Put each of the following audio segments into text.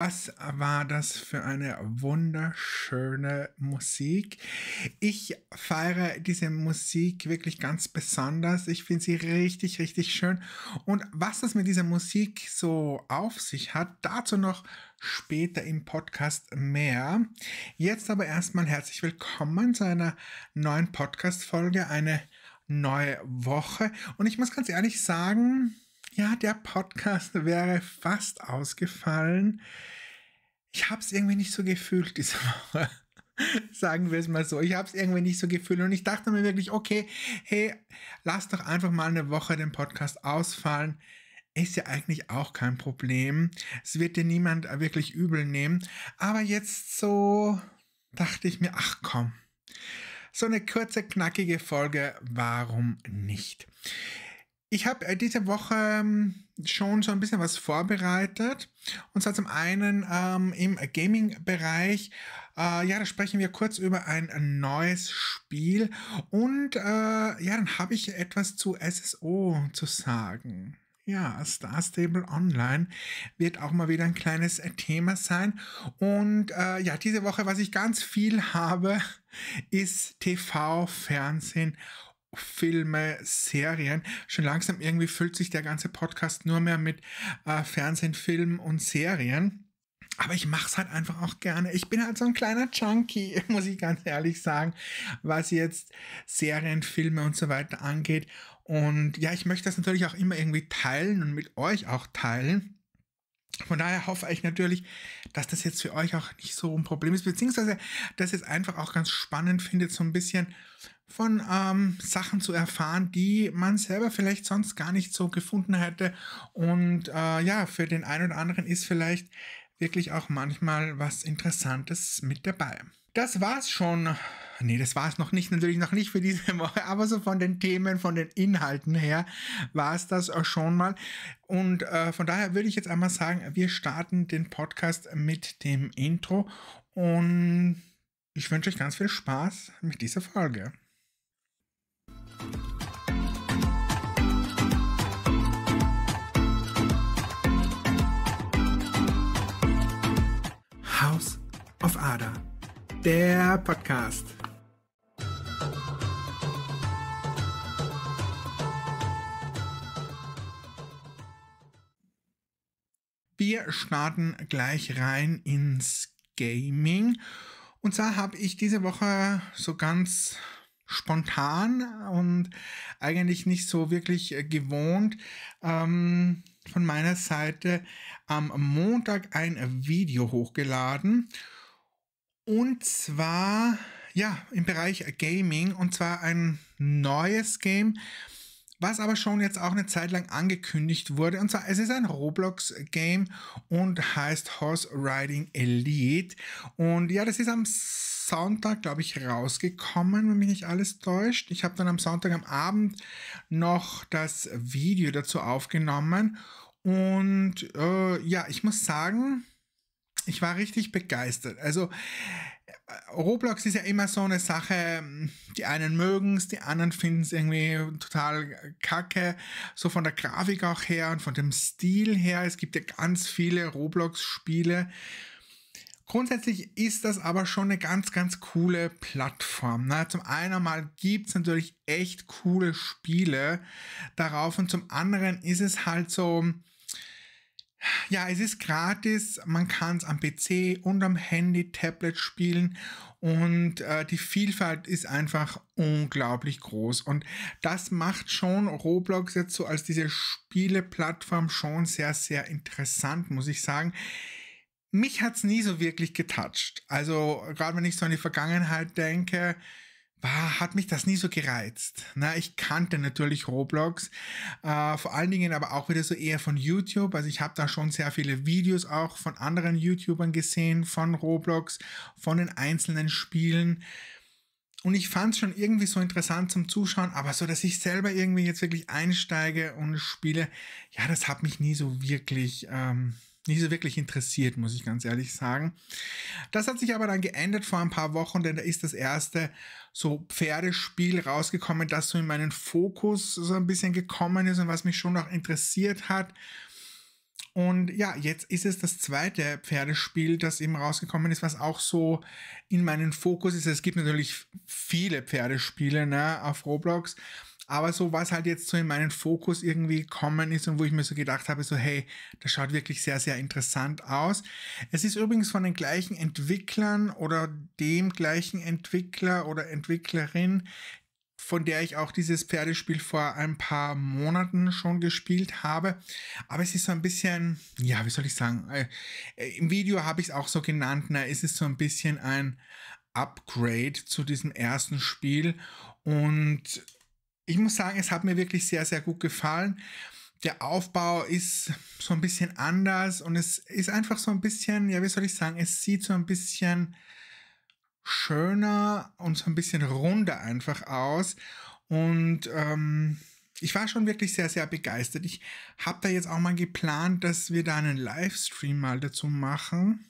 Was war das für eine wunderschöne Musik? Ich feiere diese Musik wirklich ganz besonders. Ich finde sie richtig, richtig schön. Und was das mit dieser Musik so auf sich hat, dazu noch später im Podcast mehr. Jetzt aber erstmal herzlich willkommen zu einer neuen Podcast-Folge, eine neue Woche. Und ich muss ganz ehrlich sagen, ja, der Podcast wäre fast ausgefallen. Ich habe es irgendwie nicht so gefühlt diese Woche. Sagen wir es mal so. Ich habe es irgendwie nicht so gefühlt und ich dachte mir wirklich, okay, hey, lass doch einfach mal eine Woche den Podcast ausfallen. Ist ja eigentlich auch kein Problem. Es wird dir niemand wirklich übel nehmen. Aber jetzt so dachte ich mir, ach komm. So eine kurze, knackige Folge, warum nicht? Ich habe äh, diese Woche ähm, schon so ein bisschen was vorbereitet. Und zwar zum einen ähm, im Gaming-Bereich. Äh, ja, da sprechen wir kurz über ein neues Spiel. Und äh, ja, dann habe ich etwas zu SSO zu sagen. Ja, Star Stable Online wird auch mal wieder ein kleines äh, Thema sein. Und äh, ja, diese Woche, was ich ganz viel habe, ist TV, Fernsehen Filme, Serien. Schon langsam irgendwie füllt sich der ganze Podcast nur mehr mit äh, Fernsehen, Filmen und Serien. Aber ich mache es halt einfach auch gerne. Ich bin halt so ein kleiner Junkie, muss ich ganz ehrlich sagen, was jetzt Serien, Filme und so weiter angeht. Und ja, ich möchte das natürlich auch immer irgendwie teilen und mit euch auch teilen. Von daher hoffe ich natürlich, dass das jetzt für euch auch nicht so ein Problem ist, beziehungsweise dass ihr es einfach auch ganz spannend findet, so ein bisschen von ähm, Sachen zu erfahren, die man selber vielleicht sonst gar nicht so gefunden hätte. Und äh, ja, für den einen oder anderen ist vielleicht wirklich auch manchmal was Interessantes mit dabei das war's schon. Nee, das war es noch nicht, natürlich noch nicht für diese Woche, aber so von den Themen, von den Inhalten her war es das äh, schon mal. Und äh, von daher würde ich jetzt einmal sagen, wir starten den Podcast mit dem Intro und ich wünsche euch ganz viel Spaß mit dieser Folge. House of Ada der Podcast. Wir starten gleich rein ins Gaming. Und zwar habe ich diese Woche so ganz spontan und eigentlich nicht so wirklich äh, gewohnt ähm, von meiner Seite am Montag ein Video hochgeladen. Und zwar, ja, im Bereich Gaming. Und zwar ein neues Game, was aber schon jetzt auch eine Zeit lang angekündigt wurde. Und zwar, es ist ein Roblox-Game und heißt Horse Riding Elite. Und ja, das ist am Sonntag, glaube ich, rausgekommen, wenn mich nicht alles täuscht. Ich habe dann am Sonntag am Abend noch das Video dazu aufgenommen. Und äh, ja, ich muss sagen, ich war richtig begeistert. Also äh, Roblox ist ja immer so eine Sache, hm, die einen mögen es, die anderen finden es irgendwie total äh, kacke. So von der Grafik auch her und von dem Stil her. Es gibt ja ganz viele Roblox-Spiele. Grundsätzlich ist das aber schon eine ganz, ganz coole Plattform. Na, ne? zum einen mal es natürlich echt coole Spiele darauf und zum anderen ist es halt so, hm, ja, es ist gratis, man kann es am PC und am Handy, Tablet spielen und äh, die Vielfalt ist einfach unglaublich groß und das macht schon Roblox jetzt so als diese Spieleplattform schon sehr, sehr interessant, muss ich sagen. Mich hat es nie so wirklich getoucht. Also gerade wenn ich so an die Vergangenheit denke, war, hat mich das nie so gereizt. Na, ich kannte natürlich Roblox, äh, vor allen Dingen aber auch wieder so eher von YouTube. Also ich habe da schon sehr viele Videos auch von anderen YouTubern gesehen, von Roblox, von den einzelnen Spielen. Und ich fand es schon irgendwie so interessant zum Zuschauen, aber so, dass ich selber irgendwie jetzt wirklich einsteige und spiele, ja, das hat mich nie so wirklich ähm, nicht so wirklich interessiert, muss ich ganz ehrlich sagen. Das hat sich aber dann geändert vor ein paar Wochen, denn da ist das erste so Pferdespiel rausgekommen, das so in meinen Fokus so ein bisschen gekommen ist und was mich schon noch interessiert hat. Und ja, jetzt ist es das zweite Pferdespiel, das eben rausgekommen ist, was auch so in meinen Fokus ist. Es gibt natürlich viele Pferdespiele ne, auf Roblox, aber so was halt jetzt so in meinen Fokus irgendwie gekommen ist und wo ich mir so gedacht habe, so hey, das schaut wirklich sehr, sehr interessant aus. Es ist übrigens von den gleichen Entwicklern oder dem gleichen Entwickler oder Entwicklerin, von der ich auch dieses Pferdespiel vor ein paar Monaten schon gespielt habe. Aber es ist so ein bisschen, ja, wie soll ich sagen, äh, im Video habe ich es auch so genannt, na, es ist so ein bisschen ein Upgrade zu diesem ersten Spiel und ich muss sagen, es hat mir wirklich sehr, sehr gut gefallen. Der Aufbau ist so ein bisschen anders und es ist einfach so ein bisschen, ja, wie soll ich sagen, es sieht so ein bisschen schöner und so ein bisschen runder einfach aus. Und ähm, ich war schon wirklich sehr, sehr begeistert. Ich habe da jetzt auch mal geplant, dass wir da einen Livestream mal dazu machen.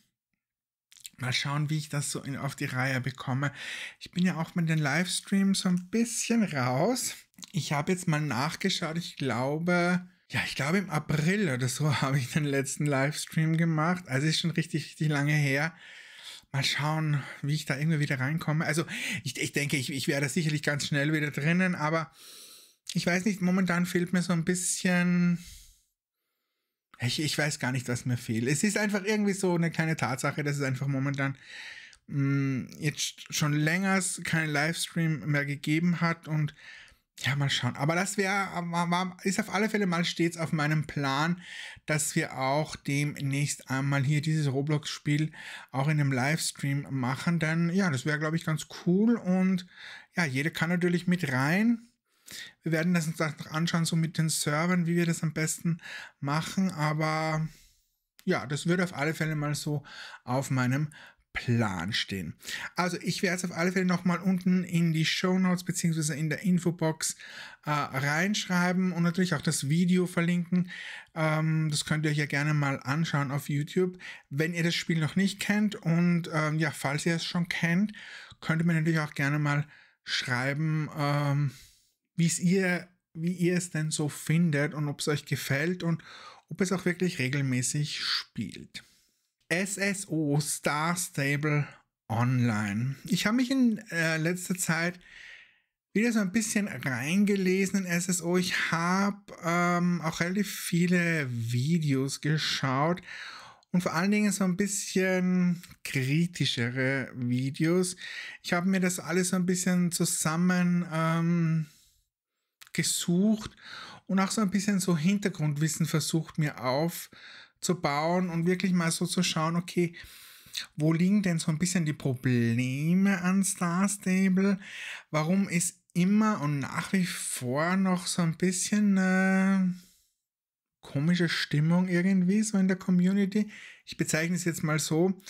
Mal schauen, wie ich das so in, auf die Reihe bekomme. Ich bin ja auch mit den Livestreams so ein bisschen raus ich habe jetzt mal nachgeschaut, ich glaube, ja, ich glaube im April oder so habe ich den letzten Livestream gemacht. Also ist schon richtig, richtig lange her. Mal schauen, wie ich da irgendwie wieder reinkomme. Also ich, ich denke, ich, ich wäre sicherlich ganz schnell wieder drinnen, aber ich weiß nicht, momentan fehlt mir so ein bisschen. Ich, ich weiß gar nicht, was mir fehlt. Es ist einfach irgendwie so eine kleine Tatsache, dass es einfach momentan mh, mm, jetzt schon länger keinen Livestream mehr gegeben hat und ja, mal schauen. Aber das wäre, ist auf alle Fälle mal stets auf meinem Plan, dass wir auch demnächst einmal hier dieses Roblox-Spiel auch in einem Livestream machen. Denn ja, das wäre, glaube ich, ganz cool. Und ja, jeder kann natürlich mit rein. Wir werden das uns noch anschauen, so mit den Servern, wie wir das am besten machen. Aber ja, das würde auf alle Fälle mal so auf meinem Plan stehen. Also ich werde es auf alle Fälle nochmal unten in die Show Notes bzw. in der Infobox äh, reinschreiben und natürlich auch das Video verlinken. Ähm, das könnt ihr euch ja gerne mal anschauen auf YouTube, wenn ihr das Spiel noch nicht kennt. Und ähm, ja, falls ihr es schon kennt, könnt ihr mir natürlich auch gerne mal schreiben, ähm, ihr, wie ihr es denn so findet und ob es euch gefällt und ob es auch wirklich regelmäßig spielt. SSO Star Stable Online. Ich habe mich in äh, letzter Zeit wieder so ein bisschen reingelesen in SSO. Ich habe ähm, auch relativ viele Videos geschaut und vor allen Dingen so ein bisschen kritischere Videos. Ich habe mir das alles so ein bisschen zusammen ähm, gesucht und auch so ein bisschen so Hintergrundwissen versucht mir auf zu bauen und wirklich mal so zu schauen, okay, wo liegen denn so ein bisschen die Probleme an Star Stable? Warum ist immer und nach wie vor noch so ein bisschen äh, komische Stimmung irgendwie so in der Community? Ich bezeichne es jetzt mal so.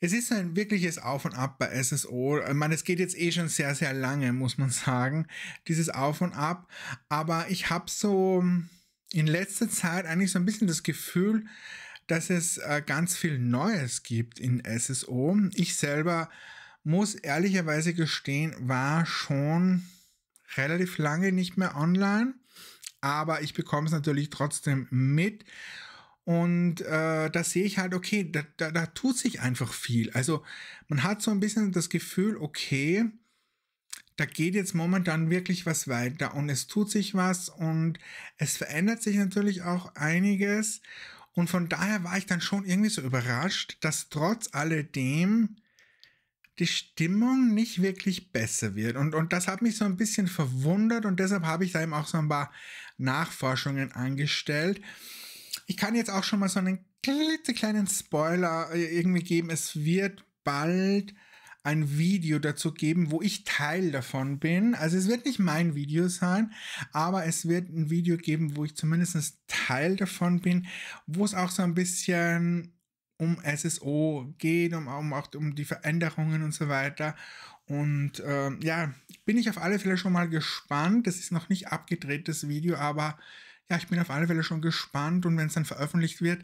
Es ist ein wirkliches Auf und Ab bei SSO. Ich meine, es geht jetzt eh schon sehr, sehr lange, muss man sagen, dieses Auf und Ab. Aber ich habe so in letzter Zeit eigentlich so ein bisschen das Gefühl, dass es äh, ganz viel Neues gibt in SSO. Ich selber muss ehrlicherweise gestehen, war schon relativ lange nicht mehr online, aber ich bekomme es natürlich trotzdem mit. Und äh, da sehe ich halt, okay, da, da, da tut sich einfach viel. Also man hat so ein bisschen das Gefühl, okay, da geht jetzt momentan wirklich was weiter und es tut sich was und es verändert sich natürlich auch einiges. Und von daher war ich dann schon irgendwie so überrascht, dass trotz alledem die Stimmung nicht wirklich besser wird. Und, und das hat mich so ein bisschen verwundert und deshalb habe ich da eben auch so ein paar Nachforschungen angestellt. Ich kann jetzt auch schon mal so einen klitzekleinen Spoiler äh, irgendwie geben. Es wird bald ein Video dazu geben, wo ich Teil davon bin. Also es wird nicht mein Video sein, aber es wird ein Video geben, wo ich zumindest Teil davon bin, wo es auch so ein bisschen um SSO geht, um, um auch um die Veränderungen und so weiter. Und ähm, ja, bin ich auf alle Fälle schon mal gespannt. Das ist noch nicht abgedrehtes Video, aber ja, ich bin auf alle Fälle schon gespannt und wenn es dann veröffentlicht wird,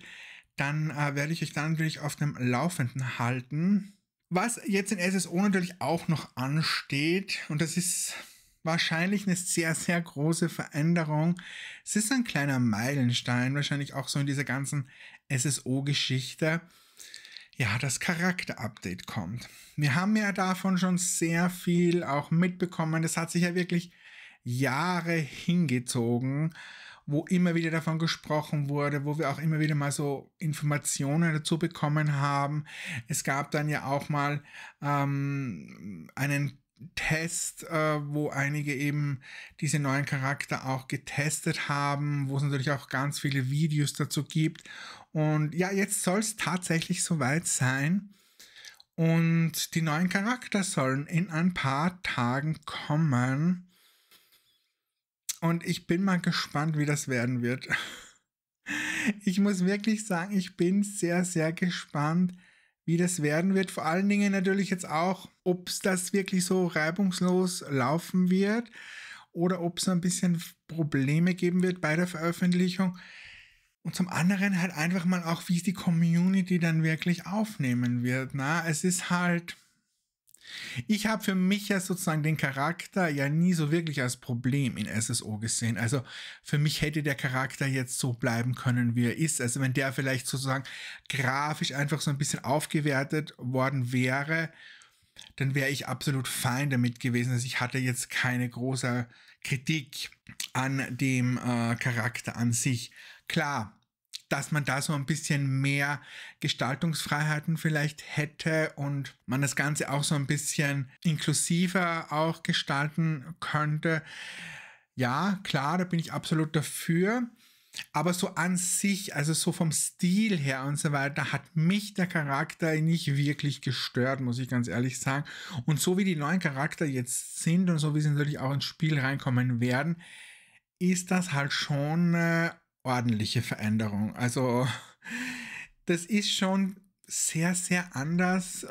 dann äh, werde ich euch dann natürlich auf dem Laufenden halten. Was jetzt in SSO natürlich auch noch ansteht, und das ist wahrscheinlich eine sehr, sehr große Veränderung. Es ist ein kleiner Meilenstein, wahrscheinlich auch so in dieser ganzen SSO-Geschichte. Ja, das Charakter-Update kommt. Wir haben ja davon schon sehr viel auch mitbekommen. Das hat sich ja wirklich Jahre hingezogen wo immer wieder davon gesprochen wurde, wo wir auch immer wieder mal so Informationen dazu bekommen haben. Es gab dann ja auch mal ähm, einen Test, äh, wo einige eben diese neuen Charakter auch getestet haben, wo es natürlich auch ganz viele Videos dazu gibt. Und ja, jetzt soll es tatsächlich soweit sein. Und die neuen Charakter sollen in ein paar Tagen kommen. Und ich bin mal gespannt, wie das werden wird. Ich muss wirklich sagen, ich bin sehr, sehr gespannt, wie das werden wird. Vor allen Dingen natürlich jetzt auch, ob es das wirklich so reibungslos laufen wird oder ob es ein bisschen Probleme geben wird bei der Veröffentlichung. Und zum anderen halt einfach mal auch, wie es die Community dann wirklich aufnehmen wird. Na, ne? es ist halt, ich habe für mich ja sozusagen den Charakter ja nie so wirklich als Problem in SSO gesehen. Also für mich hätte der Charakter jetzt so bleiben können, wie er ist. Also wenn der vielleicht sozusagen grafisch einfach so ein bisschen aufgewertet worden wäre, dann wäre ich absolut fein damit gewesen. Also ich hatte jetzt keine große Kritik an dem äh, Charakter an sich. Klar, dass man da so ein bisschen mehr Gestaltungsfreiheiten vielleicht hätte und man das Ganze auch so ein bisschen inklusiver auch gestalten könnte. Ja, klar, da bin ich absolut dafür. Aber so an sich, also so vom Stil her und so weiter, hat mich der Charakter nicht wirklich gestört, muss ich ganz ehrlich sagen. Und so wie die neuen Charakter jetzt sind und so wie sie natürlich auch ins Spiel reinkommen werden, ist das halt schon äh, ordentliche Veränderung. Also das ist schon sehr, sehr anders, äh,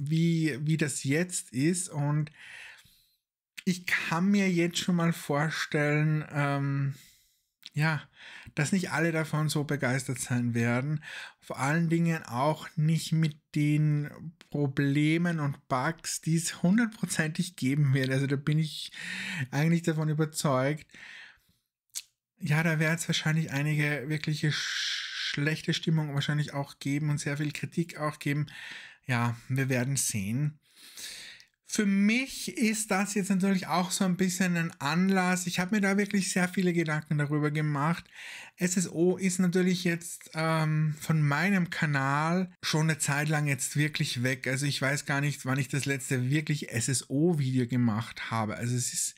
wie, wie das jetzt ist. Und ich kann mir jetzt schon mal vorstellen, ähm, ja, dass nicht alle davon so begeistert sein werden. Vor allen Dingen auch nicht mit den Problemen und Bugs, die es hundertprozentig geben wird. Also da bin ich eigentlich davon überzeugt. Ja, da wäre es wahrscheinlich einige wirkliche schlechte Stimmung wahrscheinlich auch geben und sehr viel Kritik auch geben. Ja, wir werden sehen. Für mich ist das jetzt natürlich auch so ein bisschen ein Anlass. Ich habe mir da wirklich sehr viele Gedanken darüber gemacht. SSO ist natürlich jetzt ähm, von meinem Kanal schon eine Zeit lang jetzt wirklich weg. Also ich weiß gar nicht, wann ich das letzte wirklich SSO-Video gemacht habe. Also es ist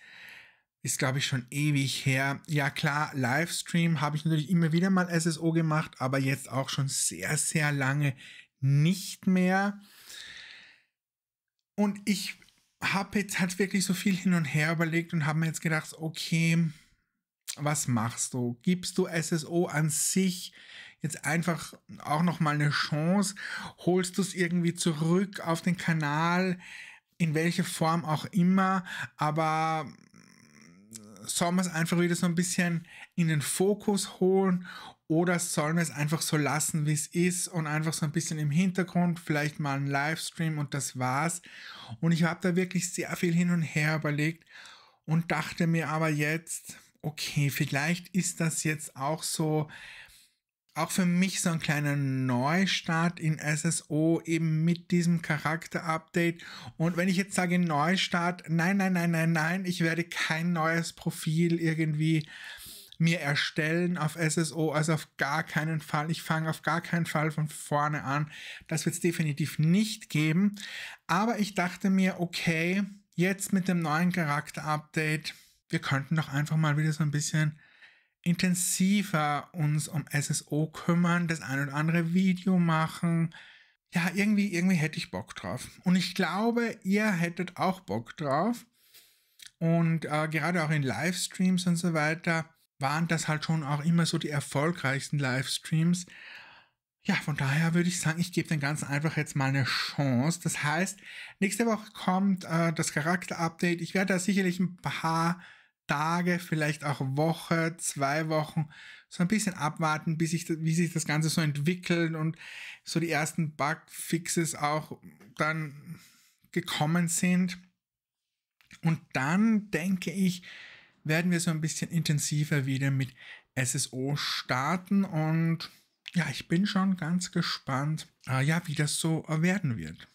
ist glaube ich schon ewig her. Ja klar, Livestream habe ich natürlich immer wieder mal SSO gemacht, aber jetzt auch schon sehr, sehr lange nicht mehr. Und ich habe jetzt halt wirklich so viel hin und her überlegt und habe mir jetzt gedacht, okay, was machst du? Gibst du SSO an sich jetzt einfach auch nochmal eine Chance? Holst du es irgendwie zurück auf den Kanal? In welcher Form auch immer, aber sollen wir es einfach wieder so ein bisschen in den Fokus holen oder sollen wir es einfach so lassen, wie es ist und einfach so ein bisschen im Hintergrund, vielleicht mal einen Livestream und das war's. Und ich habe da wirklich sehr viel hin und her überlegt und dachte mir aber jetzt, okay, vielleicht ist das jetzt auch so auch für mich so ein kleiner Neustart in SSO eben mit diesem Charakter-Update. Und wenn ich jetzt sage Neustart, nein, nein, nein, nein, nein, ich werde kein neues Profil irgendwie mir erstellen auf SSO, also auf gar keinen Fall. Ich fange auf gar keinen Fall von vorne an. Das wird es definitiv nicht geben. Aber ich dachte mir, okay, jetzt mit dem neuen Charakter-Update, wir könnten doch einfach mal wieder so ein bisschen intensiver uns um SSO kümmern, das ein oder andere Video machen. Ja, irgendwie, irgendwie hätte ich Bock drauf. Und ich glaube, ihr hättet auch Bock drauf. Und äh, gerade auch in Livestreams und so weiter waren das halt schon auch immer so die erfolgreichsten Livestreams. Ja, von daher würde ich sagen, ich gebe den Ganzen einfach jetzt mal eine Chance. Das heißt, nächste Woche kommt äh, das Charakter-Update. Ich werde da sicherlich ein paar Tage, vielleicht auch Woche, zwei Wochen, so ein bisschen abwarten, bis sich, wie sich das Ganze so entwickelt und so die ersten Bugfixes auch dann gekommen sind. Und dann denke ich, werden wir so ein bisschen intensiver wieder mit SSO starten und ja, ich bin schon ganz gespannt, äh, ja, wie das so werden wird.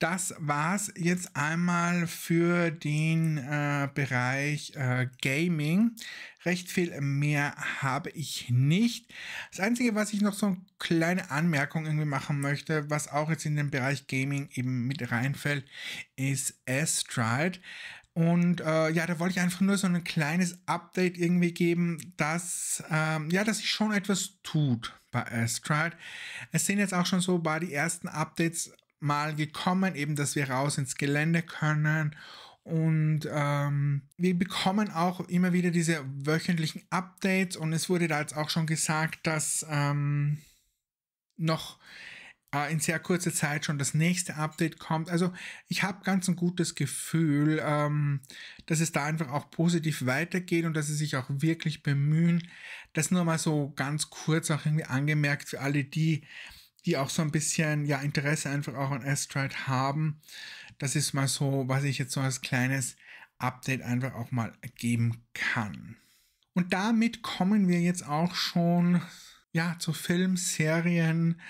Das war's jetzt einmal für den äh, Bereich äh, Gaming. Recht viel mehr habe ich nicht. Das Einzige, was ich noch so eine kleine Anmerkung irgendwie machen möchte, was auch jetzt in den Bereich Gaming eben mit reinfällt, ist Astride. Und äh, ja, da wollte ich einfach nur so ein kleines Update irgendwie geben, dass, ähm, ja, dass sich schon etwas tut bei Astride. Es sind jetzt auch schon so bei die ersten Updates Mal gekommen, eben, dass wir raus ins Gelände können. Und ähm, wir bekommen auch immer wieder diese wöchentlichen Updates. Und es wurde da jetzt auch schon gesagt, dass ähm, noch äh, in sehr kurzer Zeit schon das nächste Update kommt. Also ich habe ganz ein gutes Gefühl, ähm, dass es da einfach auch positiv weitergeht und dass sie sich auch wirklich bemühen. Das nur mal so ganz kurz auch irgendwie angemerkt für alle die, die auch so ein bisschen ja Interesse einfach auch an Astride haben. Das ist mal so, was ich jetzt so als kleines Update einfach auch mal geben kann. Und damit kommen wir jetzt auch schon ja zu Film, Serien,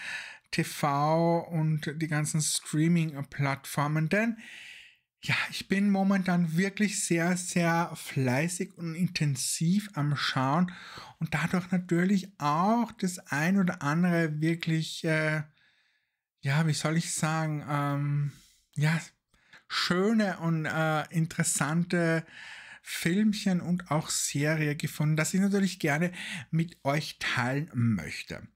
TV und die ganzen Streaming-Plattformen, denn ja, ich bin momentan wirklich sehr, sehr fleißig und intensiv am Schauen und dadurch natürlich auch das ein oder andere wirklich, äh, ja, wie soll ich sagen, ähm, ja, schöne und äh, interessante Filmchen und auch Serie gefunden, das ich natürlich gerne mit euch teilen möchte.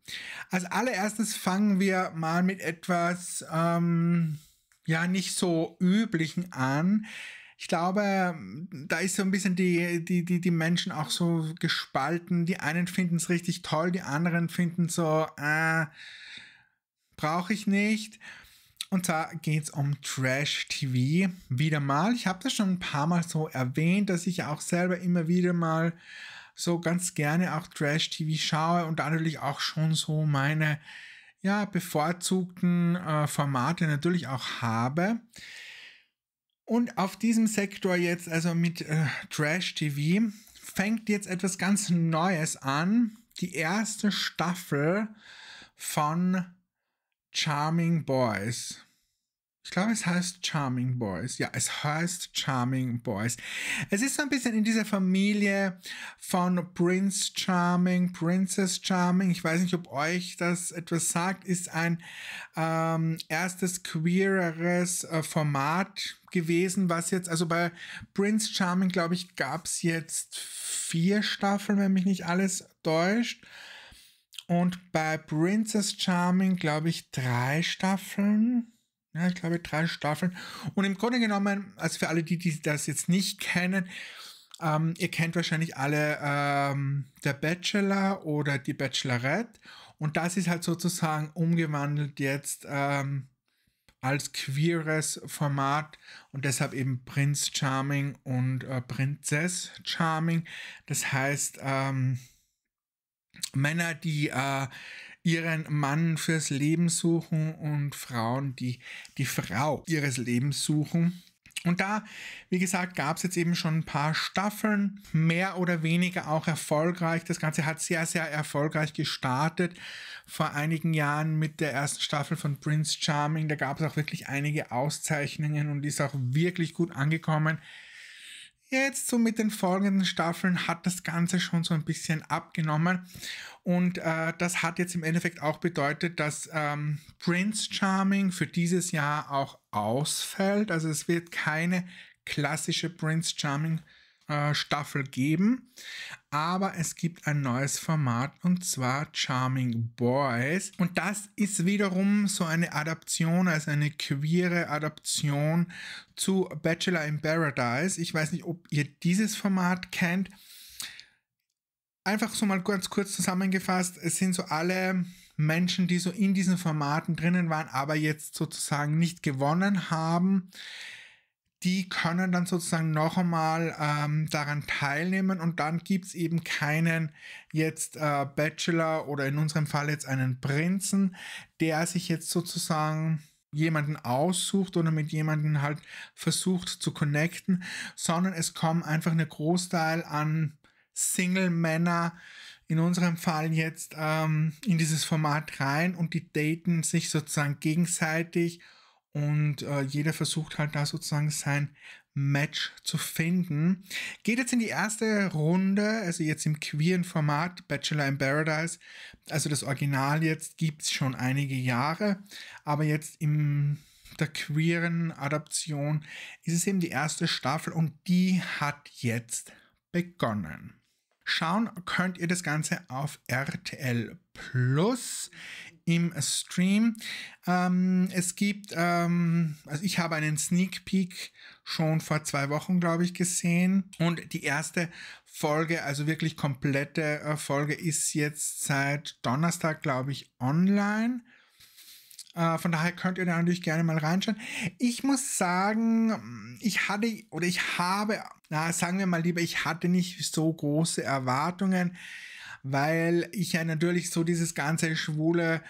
Als allererstes fangen wir mal mit etwas, ähm, ja, nicht so üblichen an ich glaube, da ist so ein bisschen die, die, die, die Menschen auch so gespalten. Die einen finden es richtig toll, die anderen finden so, äh, brauche ich nicht. Und zwar geht es um Trash TV wieder mal. Ich habe das schon ein paar Mal so erwähnt, dass ich auch selber immer wieder mal so ganz gerne auch Trash TV schaue und da natürlich auch schon so meine ja, bevorzugten äh, Formate natürlich auch habe. Und auf diesem Sektor jetzt, also mit äh, Trash TV, fängt jetzt etwas ganz Neues an. Die erste Staffel von Charming Boys. Ich glaube, es heißt Charming Boys. Ja, es heißt Charming Boys. Es ist so ein bisschen in dieser Familie von Prince Charming, Princess Charming. Ich weiß nicht, ob euch das etwas sagt. Ist ein ähm, erstes queereres äh, Format gewesen, was jetzt, also bei Prince Charming, glaube ich, gab es jetzt vier Staffeln, wenn mich nicht alles täuscht. Und bei Princess Charming, glaube ich, drei Staffeln ja, ich glaube drei Staffeln. Und im Grunde genommen, also für alle die, die das jetzt nicht kennen, ähm, ihr kennt wahrscheinlich alle ähm, der Bachelor oder die Bachelorette. Und das ist halt sozusagen umgewandelt jetzt ähm, als queeres Format und deshalb eben Prinz Charming und äh, Prinzess Charming. Das heißt, ähm, Männer, die äh, ihren Mann fürs Leben suchen und Frauen, die die Frau ihres Lebens suchen. Und da, wie gesagt, gab es jetzt eben schon ein paar Staffeln, mehr oder weniger auch erfolgreich. Das Ganze hat sehr, sehr erfolgreich gestartet vor einigen Jahren mit der ersten Staffel von Prince Charming. Da gab es auch wirklich einige Auszeichnungen und ist auch wirklich gut angekommen. Jetzt so mit den folgenden Staffeln hat das Ganze schon so ein bisschen abgenommen und äh, das hat jetzt im Endeffekt auch bedeutet, dass ähm, Prince Charming für dieses Jahr auch ausfällt. Also es wird keine klassische Prince Charming äh, Staffel geben. Aber es gibt ein neues Format und zwar Charming Boys. Und das ist wiederum so eine Adaption, also eine queere Adaption zu Bachelor in Paradise. Ich weiß nicht, ob ihr dieses Format kennt einfach so mal ganz kurz zusammengefasst, es sind so alle Menschen, die so in diesen Formaten drinnen waren, aber jetzt sozusagen nicht gewonnen haben, die können dann sozusagen noch einmal ähm, daran teilnehmen und dann gibt es eben keinen jetzt äh, Bachelor oder in unserem Fall jetzt einen Prinzen, der sich jetzt sozusagen jemanden aussucht oder mit jemanden halt versucht zu connecten, sondern es kommen einfach eine Großteil an Single-Männer in unserem Fall jetzt ähm, in dieses Format rein und die daten sich sozusagen gegenseitig und äh, jeder versucht halt da sozusagen sein Match zu finden. Geht jetzt in die erste Runde, also jetzt im queeren Format Bachelor in Paradise. Also das Original jetzt gibt es schon einige Jahre, aber jetzt in der queeren Adaption ist es eben die erste Staffel und die hat jetzt begonnen. Schauen könnt ihr das Ganze auf RTL Plus im Stream. Ähm, es gibt, ähm, also ich habe einen Sneak Peek schon vor zwei Wochen, glaube ich, gesehen. Und die erste Folge, also wirklich komplette äh, Folge, ist jetzt seit Donnerstag, glaube ich, online. Äh, von daher könnt ihr da natürlich gerne mal reinschauen. Ich muss sagen, ich hatte oder ich habe, na, sagen wir mal lieber, ich hatte nicht so große Erwartungen weil ich ja natürlich so dieses ganze schwule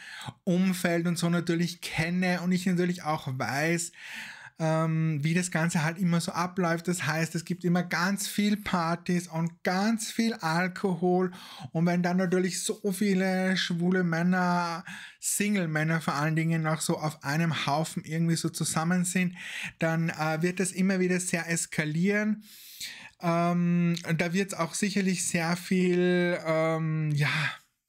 Umfeld und so natürlich kenne und ich natürlich auch weiß, ähm, wie das Ganze halt immer so abläuft. Das heißt, es gibt immer ganz viel Partys und ganz viel Alkohol. Und wenn dann natürlich so viele schwule Männer, Single-Männer vor allen Dingen noch so auf einem Haufen irgendwie so zusammen sind, dann äh, wird das immer wieder sehr eskalieren. Ähm, da wird es auch sicherlich sehr viel, ähm, ja,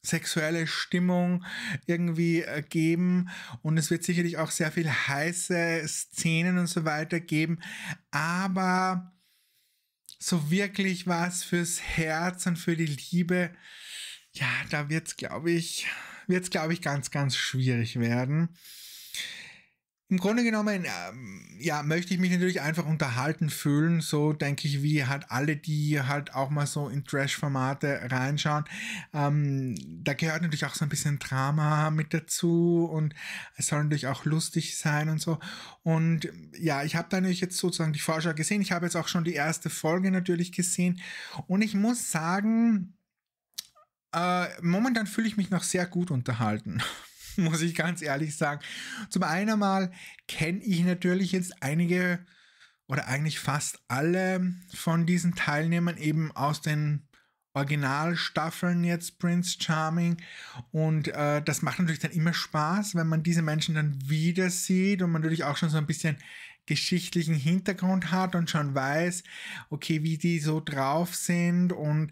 sexuelle Stimmung irgendwie äh, geben und es wird sicherlich auch sehr viel heiße Szenen und so weiter geben, aber so wirklich was fürs Herz und für die Liebe, ja, da wird's glaube ich, wird's glaube ich ganz ganz schwierig werden. Im Grunde genommen, ähm, ja, möchte ich mich natürlich einfach unterhalten fühlen, so denke ich, wie halt alle, die halt auch mal so in Trash-Formate reinschauen. Ähm, da gehört natürlich auch so ein bisschen Drama mit dazu und es soll natürlich auch lustig sein und so. Und ja, ich habe da natürlich jetzt sozusagen die Vorschau gesehen. Ich habe jetzt auch schon die erste Folge natürlich gesehen und ich muss sagen, äh, momentan fühle ich mich noch sehr gut unterhalten. muss ich ganz ehrlich sagen. Zum einen mal kenne ich natürlich jetzt einige oder eigentlich fast alle von diesen Teilnehmern eben aus den Originalstaffeln jetzt Prince Charming und äh, das macht natürlich dann immer Spaß, wenn man diese Menschen dann wieder sieht und man natürlich auch schon so ein bisschen geschichtlichen Hintergrund hat und schon weiß, okay, wie die so drauf sind und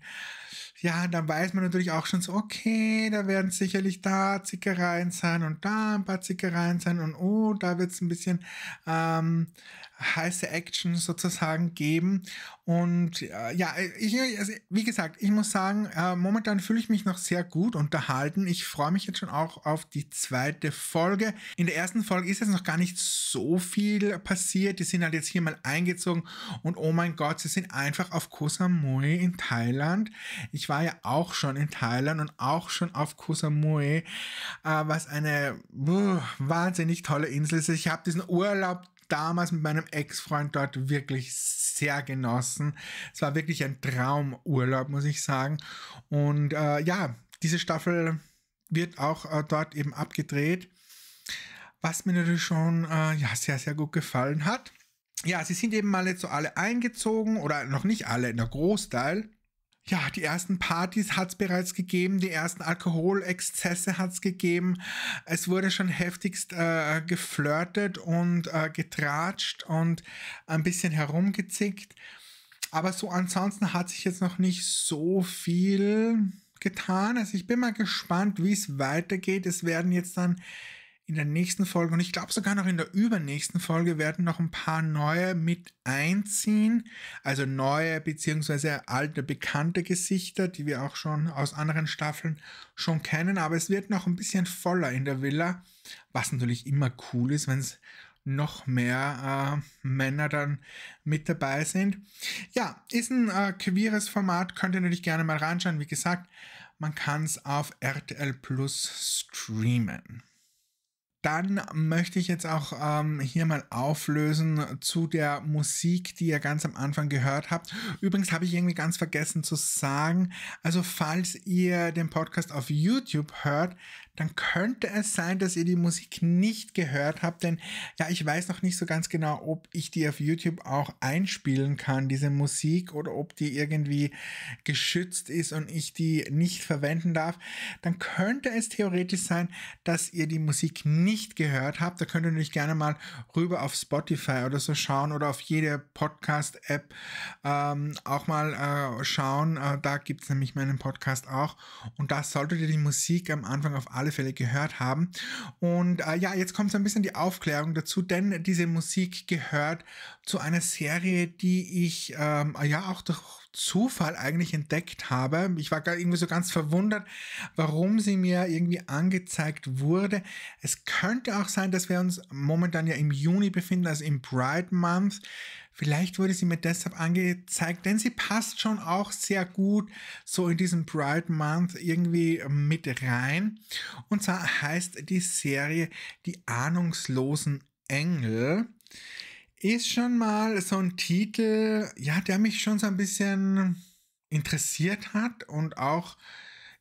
ja, dann weiß man natürlich auch schon so, okay, da werden sicherlich da Zickereien sein und da ein paar Zickereien sein und oh, da wird es ein bisschen ähm, heiße Action sozusagen geben. Und äh, ja, ich, also, wie gesagt, ich muss sagen, äh, momentan fühle ich mich noch sehr gut unterhalten. Ich freue mich jetzt schon auch auf die zweite Folge. In der ersten Folge ist jetzt noch gar nicht so viel passiert. Die sind halt jetzt hier mal eingezogen und oh mein Gott, sie sind einfach auf Koh Samui in Thailand. Ich war ja auch schon in Thailand und auch schon auf Koh Samui, äh, was eine uh, wahnsinnig tolle Insel ist. Ich habe diesen Urlaub damals mit meinem Ex-Freund dort wirklich sehr genossen. Es war wirklich ein Traumurlaub, muss ich sagen. Und äh, ja, diese Staffel wird auch äh, dort eben abgedreht, was mir natürlich schon äh, ja, sehr, sehr gut gefallen hat. Ja, sie sind eben mal jetzt so alle eingezogen oder noch nicht alle, der Großteil ja, die ersten Partys hat es bereits gegeben, die ersten Alkoholexzesse hat es gegeben. Es wurde schon heftigst äh, geflirtet und äh, getratscht und ein bisschen herumgezickt. Aber so ansonsten hat sich jetzt noch nicht so viel getan. Also ich bin mal gespannt, wie es weitergeht. Es werden jetzt dann in der nächsten Folge und ich glaube sogar noch in der übernächsten Folge werden noch ein paar neue mit einziehen. Also neue bzw. alte, bekannte Gesichter, die wir auch schon aus anderen Staffeln schon kennen. Aber es wird noch ein bisschen voller in der Villa, was natürlich immer cool ist, wenn es noch mehr äh, Männer dann mit dabei sind. Ja, ist ein äh, queeres Format, könnt ihr natürlich gerne mal reinschauen. Wie gesagt, man kann es auf RTL Plus streamen. Dann möchte ich jetzt auch ähm, hier mal auflösen zu der Musik, die ihr ganz am Anfang gehört habt. Übrigens habe ich irgendwie ganz vergessen zu sagen, also falls ihr den Podcast auf YouTube hört, dann könnte es sein, dass ihr die Musik nicht gehört habt, denn ja, ich weiß noch nicht so ganz genau, ob ich die auf YouTube auch einspielen kann, diese Musik, oder ob die irgendwie geschützt ist und ich die nicht verwenden darf. Dann könnte es theoretisch sein, dass ihr die Musik nicht gehört habt. Da könnt ihr natürlich gerne mal rüber auf Spotify oder so schauen oder auf jede Podcast-App ähm, auch mal äh, schauen. Äh, da gibt es nämlich meinen Podcast auch. Und da solltet ihr die Musik am Anfang auf alle alle Fälle gehört haben. Und äh, ja, jetzt kommt so ein bisschen die Aufklärung dazu, denn diese Musik gehört zu einer Serie, die ich ähm, ja auch durch Zufall eigentlich entdeckt habe. Ich war irgendwie so ganz verwundert, warum sie mir irgendwie angezeigt wurde. Es könnte auch sein, dass wir uns momentan ja im Juni befinden, also im Pride Month. Vielleicht wurde sie mir deshalb angezeigt, denn sie passt schon auch sehr gut so in diesen Bright Month irgendwie ähm, mit rein. Und zwar heißt die Serie Die ahnungslosen Engel. Ist schon mal so ein Titel, ja, der mich schon so ein bisschen interessiert hat und auch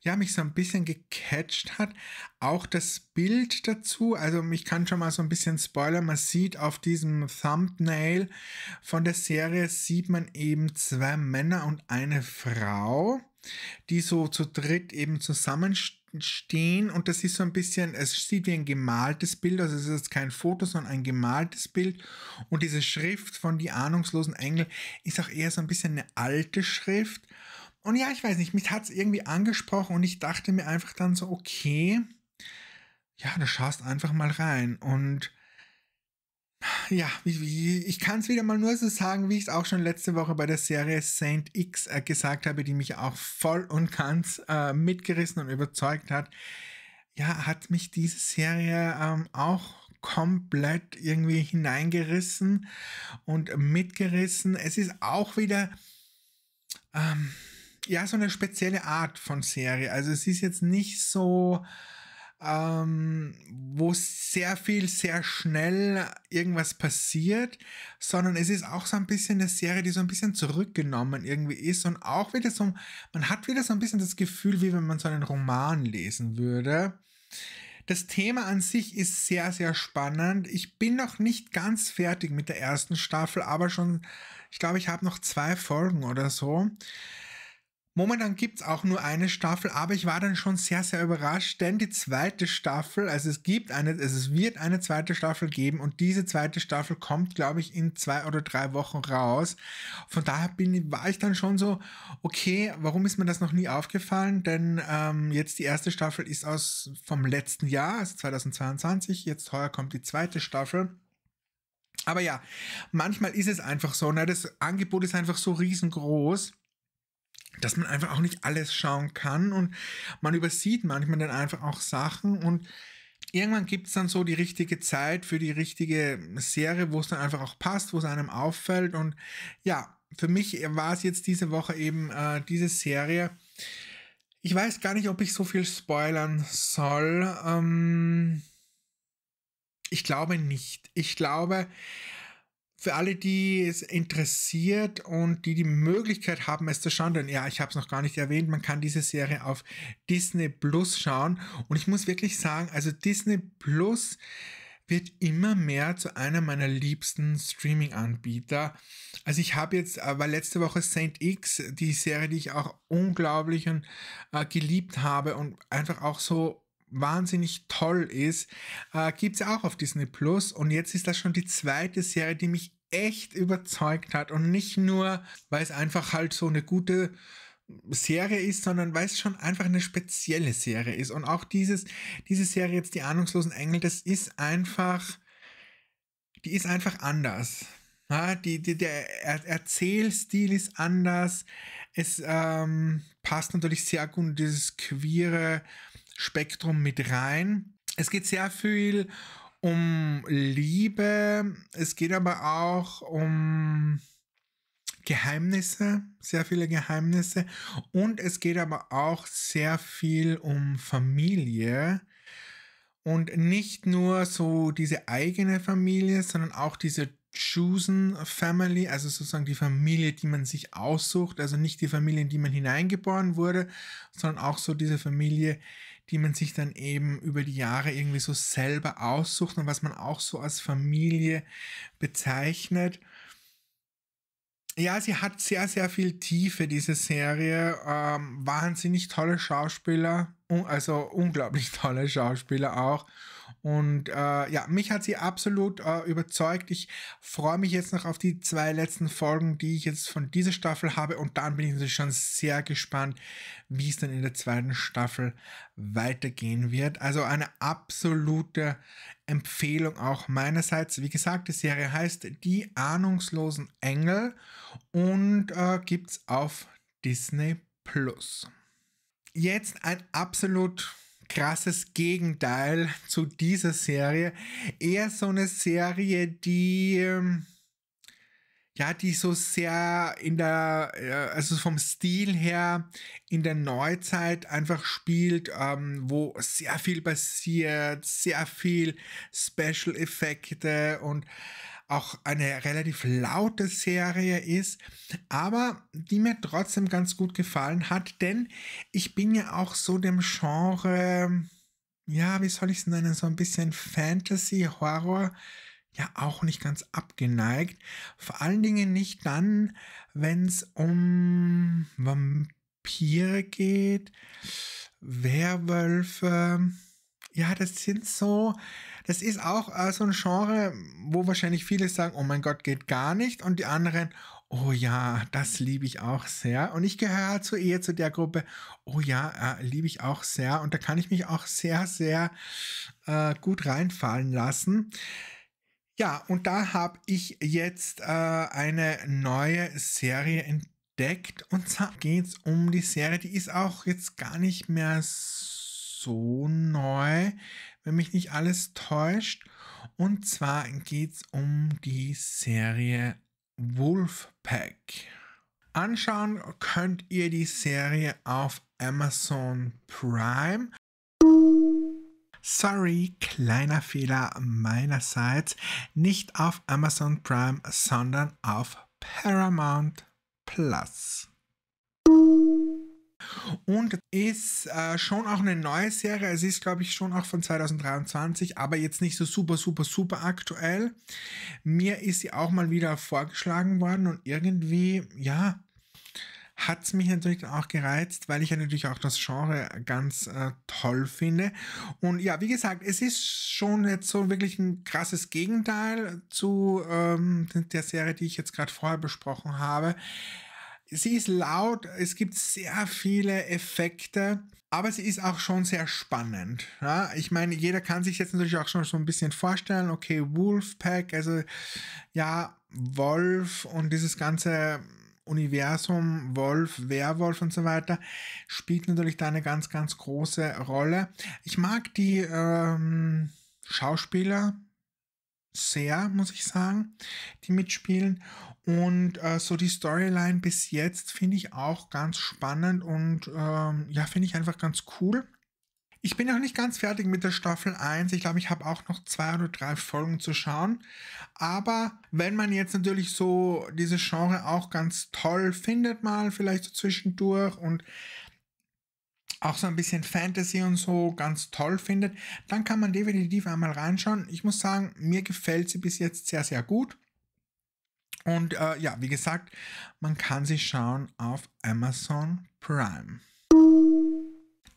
ja, mich so ein bisschen gecatcht hat. Auch das Bild dazu, also ich kann schon mal so ein bisschen spoilern, man sieht auf diesem Thumbnail von der Serie, sieht man eben zwei Männer und eine Frau, die so zu dritt eben zusammenstehen stehen und das ist so ein bisschen, es sieht wie ein gemaltes Bild, also es ist kein Foto, sondern ein gemaltes Bild und diese Schrift von die ahnungslosen Engel ist auch eher so ein bisschen eine alte Schrift und ja, ich weiß nicht, mich hat es irgendwie angesprochen und ich dachte mir einfach dann so, okay, ja, du schaust einfach mal rein. Und ja, ich, ich kann es wieder mal nur so sagen, wie ich es auch schon letzte Woche bei der Serie Saint X äh, gesagt habe, die mich auch voll und ganz äh, mitgerissen und überzeugt hat. Ja, hat mich diese Serie ähm, auch komplett irgendwie hineingerissen und mitgerissen. Es ist auch wieder, ähm, ja so eine spezielle Art von Serie. Also es ist jetzt nicht so, ähm, wo sehr viel, sehr schnell irgendwas passiert, sondern es ist auch so ein bisschen eine Serie, die so ein bisschen zurückgenommen irgendwie ist und auch wieder so, man hat wieder so ein bisschen das Gefühl, wie wenn man so einen Roman lesen würde. Das Thema an sich ist sehr, sehr spannend. Ich bin noch nicht ganz fertig mit der ersten Staffel, aber schon, ich glaube, ich habe noch zwei Folgen oder so. Momentan gibt es auch nur eine Staffel, aber ich war dann schon sehr, sehr überrascht, denn die zweite Staffel, also es gibt eine, also es wird eine zweite Staffel geben und diese zweite Staffel kommt, glaube ich, in zwei oder drei Wochen raus. Von daher bin, war ich dann schon so, okay, warum ist mir das noch nie aufgefallen? Denn ähm, jetzt die erste Staffel ist aus vom letzten Jahr, also 2022, jetzt heuer kommt die zweite Staffel. Aber ja, manchmal ist es einfach so, ne? das Angebot ist einfach so riesengroß dass man einfach auch nicht alles schauen kann und man übersieht manchmal dann einfach auch Sachen und irgendwann gibt es dann so die richtige Zeit für die richtige Serie, wo es dann einfach auch passt, wo es einem auffällt und ja, für mich war es jetzt diese Woche eben äh, diese Serie. Ich weiß gar nicht, ob ich so viel spoilern soll. Ähm, ich glaube nicht. Ich glaube, für alle, die es interessiert und die die Möglichkeit haben, es zu schauen, denn ja, ich habe es noch gar nicht erwähnt, man kann diese Serie auf Disney Plus schauen. Und ich muss wirklich sagen, also Disney Plus wird immer mehr zu einer meiner liebsten Streaming-Anbieter. Also ich habe jetzt, äh, war letzte Woche Saint X, die Serie, die ich auch unglaublich und, äh, geliebt habe und einfach auch so wahnsinnig toll ist, äh, gibt es ja auch auf Disney Plus. Und jetzt ist das schon die zweite Serie, die mich echt überzeugt hat. Und nicht nur, weil es einfach halt so eine gute Serie ist, sondern weil es schon einfach eine spezielle Serie ist. Und auch dieses, diese Serie jetzt, die ahnungslosen Engel, das ist einfach, die ist einfach anders. Ja, die, die, der er Erzählstil ist anders. Es ähm, passt natürlich sehr gut in dieses queere, Spektrum mit rein. Es geht sehr viel um Liebe, es geht aber auch um Geheimnisse, sehr viele Geheimnisse und es geht aber auch sehr viel um Familie und nicht nur so diese eigene Familie, sondern auch diese Chosen Family, also sozusagen die Familie, die man sich aussucht, also nicht die Familie, in die man hineingeboren wurde, sondern auch so diese Familie, die man sich dann eben über die Jahre irgendwie so selber aussucht und was man auch so als Familie bezeichnet. Ja, sie hat sehr, sehr viel Tiefe, diese Serie. Ähm, wahnsinnig tolle Schauspieler, also unglaublich tolle Schauspieler auch. Und äh, ja, mich hat sie absolut äh, überzeugt. Ich freue mich jetzt noch auf die zwei letzten Folgen, die ich jetzt von dieser Staffel habe. Und dann bin ich schon sehr gespannt, wie es dann in der zweiten Staffel weitergehen wird. Also eine absolute Empfehlung auch meinerseits. Wie gesagt, die Serie heißt Die ahnungslosen Engel und äh, gibt es auf Disney Plus. Jetzt ein absolut krasses Gegenteil zu dieser Serie. Eher so eine Serie, die ähm, ja, die so sehr in der, äh, also vom Stil her in der Neuzeit einfach spielt, ähm, wo sehr viel passiert, sehr viel Special Effekte und auch eine relativ laute Serie ist, aber die mir trotzdem ganz gut gefallen hat, denn ich bin ja auch so dem Genre, ja, wie soll ich es nennen, so ein bisschen Fantasy, Horror, ja auch nicht ganz abgeneigt. Vor allen Dingen nicht dann, wenn es um Vampire geht, Werwölfe. Ja, das sind so das ist auch äh, so ein Genre, wo wahrscheinlich viele sagen, oh mein Gott, geht gar nicht. Und die anderen, oh ja, das liebe ich auch sehr. Und ich gehöre halt so eher zu der Gruppe, oh ja, äh, liebe ich auch sehr. Und da kann ich mich auch sehr, sehr äh, gut reinfallen lassen. Ja, und da habe ich jetzt äh, eine neue Serie entdeckt. Und zwar geht es um die Serie, die ist auch jetzt gar nicht mehr so neu wenn mich nicht alles täuscht. Und zwar geht es um die Serie Wolfpack. Anschauen könnt ihr die Serie auf Amazon Prime. Sorry, kleiner Fehler meinerseits. Nicht auf Amazon Prime, sondern auf Paramount Plus und ist äh, schon auch eine neue Serie. Es ist, glaube ich, schon auch von 2023, aber jetzt nicht so super, super, super aktuell. Mir ist sie auch mal wieder vorgeschlagen worden und irgendwie, ja, hat es mich natürlich auch gereizt, weil ich ja natürlich auch das Genre ganz äh, toll finde. Und ja, wie gesagt, es ist schon jetzt so wirklich ein krasses Gegenteil zu ähm, der Serie, die ich jetzt gerade vorher besprochen habe. Sie ist laut, es gibt sehr viele Effekte, aber sie ist auch schon sehr spannend. Ja? Ich meine, jeder kann sich jetzt natürlich auch schon so ein bisschen vorstellen, okay, Wolfpack, also ja, Wolf und dieses ganze Universum, Wolf, Werwolf und so weiter, spielt natürlich da eine ganz, ganz große Rolle. Ich mag die ähm, Schauspieler, sehr, muss ich sagen, die mitspielen. Und äh, so die Storyline bis jetzt finde ich auch ganz spannend und ähm, ja, finde ich einfach ganz cool. Ich bin noch nicht ganz fertig mit der Staffel 1. Ich glaube, ich habe auch noch zwei oder drei Folgen zu schauen. Aber wenn man jetzt natürlich so dieses Genre auch ganz toll findet, mal vielleicht so zwischendurch und auch so ein bisschen Fantasy und so ganz toll findet, dann kann man definitiv einmal reinschauen. Ich muss sagen, mir gefällt sie bis jetzt sehr, sehr gut. Und äh, ja, wie gesagt, man kann sie schauen auf Amazon Prime.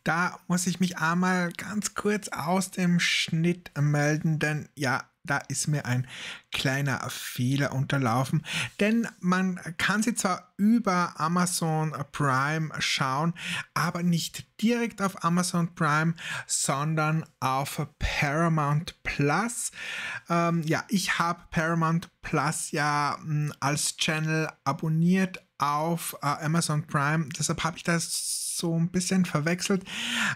Da muss ich mich einmal ganz kurz aus dem Schnitt melden, denn ja, da ist mir ein kleiner Fehler unterlaufen. Denn man kann sie zwar über Amazon Prime schauen, aber nicht direkt auf Amazon Prime, sondern auf Paramount Plus. Ähm, ja, ich habe Paramount Plus ja mh, hm, als Channel abonniert auf äh, Amazon Prime, deshalb habe ich das so ein bisschen verwechselt.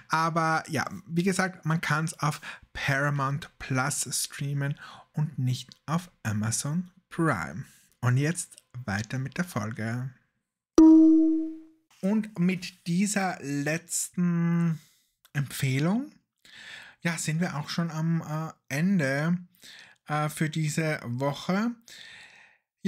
Aber ja, wie gesagt, man kann es auf Paramount Plus streamen und nicht auf Amazon Prime. Und jetzt weiter mit der Folge. Und mit dieser letzten Empfehlung, ja, sind wir auch schon am äh, Ende äh, für diese Woche.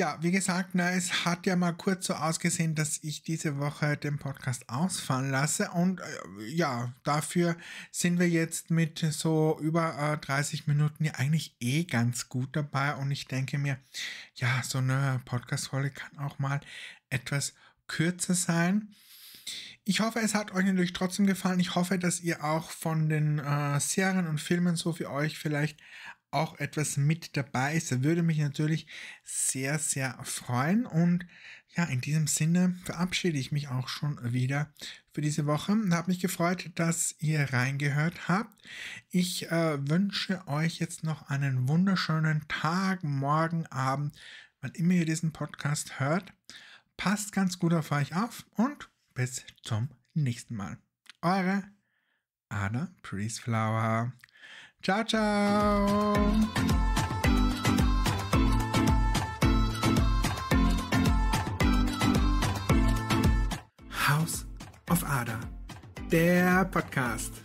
Ja, wie gesagt, na, es hat ja mal kurz so ausgesehen, dass ich diese Woche den Podcast ausfallen lasse. Und äh, ja, dafür sind wir jetzt mit so über äh, 30 Minuten ja eigentlich eh ganz gut dabei. Und ich denke mir, ja, so eine Podcast-Folge kann auch mal etwas kürzer sein. Ich hoffe, es hat euch natürlich trotzdem gefallen. Ich hoffe, dass ihr auch von den äh, Serien und Filmen so für euch vielleicht auch etwas mit dabei ist. würde mich natürlich sehr, sehr freuen. Und ja, in diesem Sinne verabschiede ich mich auch schon wieder für diese Woche. Habe mich gefreut, dass ihr reingehört habt. Ich äh, wünsche euch jetzt noch einen wunderschönen Tag, morgen, Abend, wann immer ihr diesen Podcast hört. Passt ganz gut auf euch auf und bis zum nächsten Mal. Eure Ada Priestflower. Ciao, ciao. auf Ader, der Podcast.